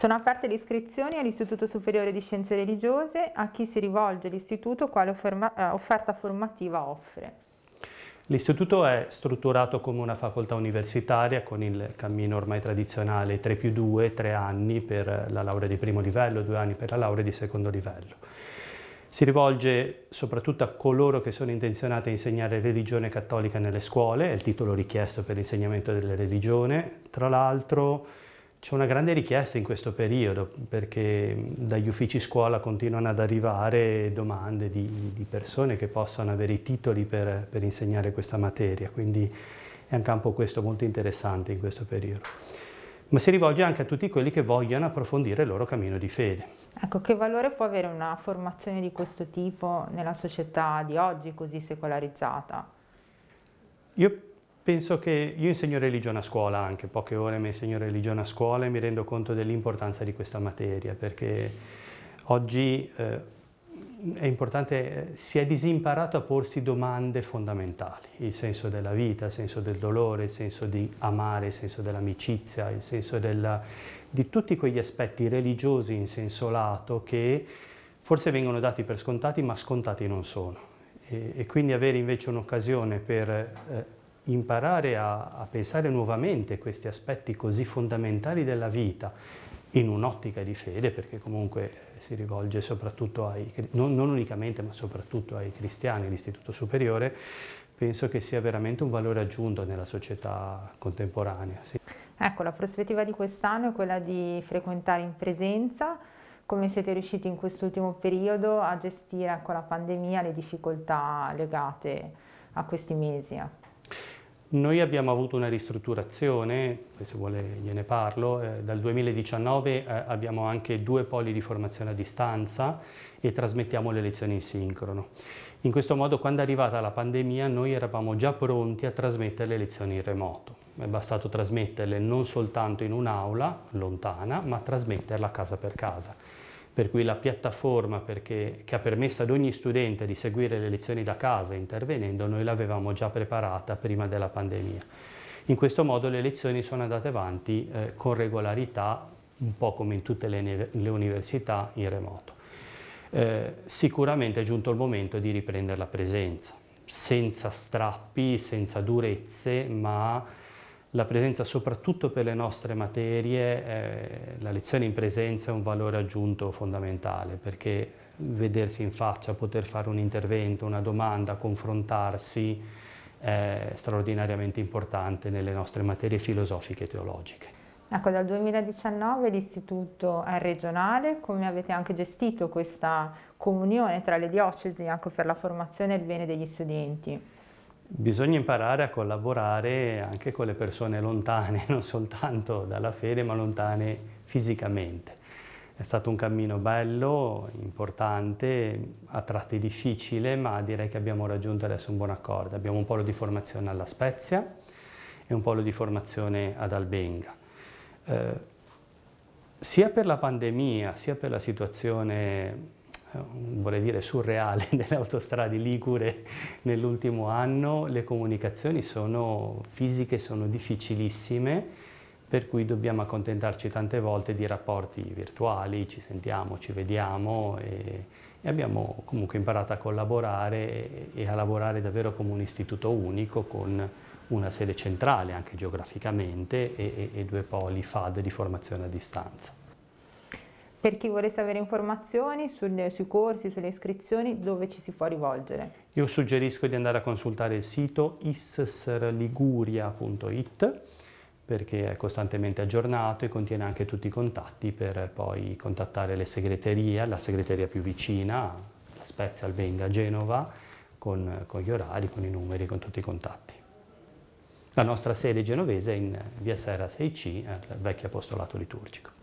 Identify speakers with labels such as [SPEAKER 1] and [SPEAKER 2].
[SPEAKER 1] Sono aperte le iscrizioni all'Istituto Superiore di Scienze Religiose a chi si rivolge l'Istituto, quale eh, offerta formativa offre.
[SPEAKER 2] L'istituto è strutturato come una facoltà universitaria con il cammino ormai tradizionale 3 più 2, 3 anni per la laurea di primo livello, 2 anni per la laurea di secondo livello. Si rivolge soprattutto a coloro che sono intenzionati a insegnare religione cattolica nelle scuole, è il titolo richiesto per l'insegnamento della religione. Tra l'altro c'è una grande richiesta in questo periodo perché dagli uffici scuola continuano ad arrivare domande di, di persone che possano avere i titoli per, per, insegnare questa materia, quindi è un campo questo molto interessante in questo periodo. Ma si rivolge anche a tutti quelli che vogliono approfondire il loro cammino di fede.
[SPEAKER 1] Ecco, che valore può avere una formazione di questo tipo nella società di oggi così secolarizzata?
[SPEAKER 2] Io Penso che io insegno religione a scuola anche, poche ore mi insegno religione a scuola e mi rendo conto dell'importanza di questa materia perché oggi eh, è importante, eh, si è disimparato a porsi domande fondamentali, il senso della vita, il senso del dolore, il senso di amare, il senso dell'amicizia, il senso della, di tutti quegli aspetti religiosi in senso lato che forse vengono dati per scontati ma scontati non sono. E, e quindi avere invece un'occasione per... Eh, imparare a, a pensare nuovamente questi aspetti così fondamentali della vita in un'ottica di fede, perché comunque eh, si rivolge soprattutto ai, non, non unicamente, ma soprattutto ai cristiani, l'istituto superiore, penso che sia veramente un valore aggiunto nella società contemporanea. Sì.
[SPEAKER 1] Ecco, la prospettiva di quest'anno è quella di frequentare in presenza, come siete riusciti in quest'ultimo periodo a gestire ecco, la pandemia, le difficoltà legate a questi mesi. Ecco?
[SPEAKER 2] Noi abbiamo avuto una ristrutturazione, se vuole gliene parlo, eh, dal 2019 eh, abbiamo anche due poli di formazione a distanza e trasmettiamo le lezioni in sincrono. In questo modo quando è arrivata la pandemia noi eravamo già pronti a trasmettere le lezioni in remoto. È bastato trasmetterle non soltanto in un'aula lontana, ma trasmetterla casa per casa per cui la piattaforma perché, che ha permesso ad ogni studente di seguire le lezioni da casa intervenendo, noi l'avevamo già preparata prima della pandemia. In questo modo le lezioni sono andate avanti eh, con regolarità, un po' come in tutte le, le università in remoto. Eh, sicuramente è giunto il momento di riprendere la presenza, senza strappi, senza durezze, ma la presenza soprattutto per le nostre materie, eh, la lezione in presenza è un valore aggiunto fondamentale perché vedersi in faccia, poter fare un intervento, una domanda, confrontarsi è straordinariamente importante nelle nostre materie filosofiche e teologiche.
[SPEAKER 1] Ecco, dal 2019 l'istituto è regionale, come avete anche gestito questa comunione tra le diocesi anche per la formazione e il bene degli studenti?
[SPEAKER 2] Bisogna imparare a collaborare anche con le persone lontane, non soltanto dalla fede, ma lontane fisicamente. È stato un cammino bello, importante, a tratti difficile, ma direi che abbiamo raggiunto adesso un buon accordo. Abbiamo un polo di formazione alla Spezia e un polo di formazione ad Albenga. Eh, sia per la pandemia, sia per la situazione eh, vorrei dire surreale nelle autostrade ligure nell'ultimo anno, le comunicazioni sono fisiche, sono difficilissime, per cui dobbiamo accontentarci tante volte di rapporti virtuali, ci sentiamo, ci vediamo e, e abbiamo comunque imparato a collaborare e a lavorare davvero come un istituto unico con una sede centrale anche geograficamente e, e, e due poli FAD di formazione a distanza.
[SPEAKER 1] Per chi volesse avere informazioni sul, sui corsi, sulle iscrizioni, dove ci si può rivolgere?
[SPEAKER 2] Io suggerisco di andare a consultare il sito isserliguria.it perché è costantemente aggiornato e contiene anche tutti i contatti per poi contattare le segreterie, la segreteria più vicina, la Spezia, Albenga, Genova, con, con gli orari, con i numeri, con tutti i contatti. La nostra sede genovese è in via Serra 6C, al vecchio apostolato liturgico.